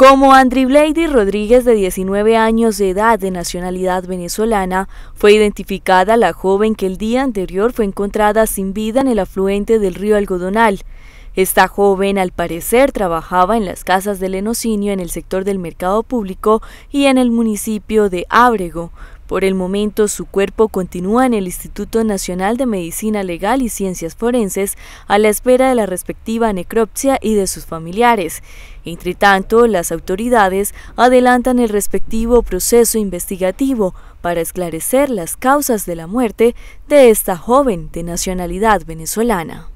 Como Andri Blady Rodríguez, de 19 años de edad de nacionalidad venezolana, fue identificada la joven que el día anterior fue encontrada sin vida en el afluente del río Algodonal. Esta joven, al parecer, trabajaba en las casas de Lenocinio, en el sector del mercado público y en el municipio de Ábrego, por el momento, su cuerpo continúa en el Instituto Nacional de Medicina Legal y Ciencias Forenses a la espera de la respectiva necropsia y de sus familiares. Entre tanto, las autoridades adelantan el respectivo proceso investigativo para esclarecer las causas de la muerte de esta joven de nacionalidad venezolana.